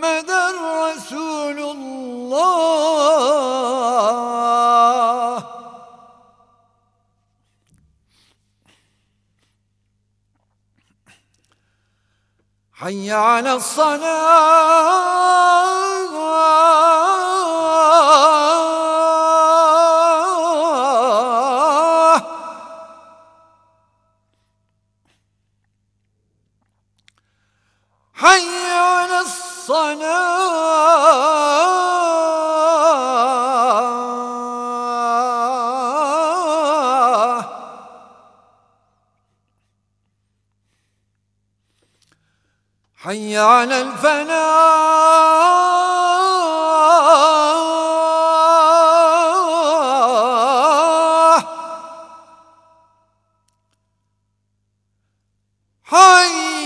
Muhammeden Resulullah Hayya ala salat الصلاة حي على الفناء حي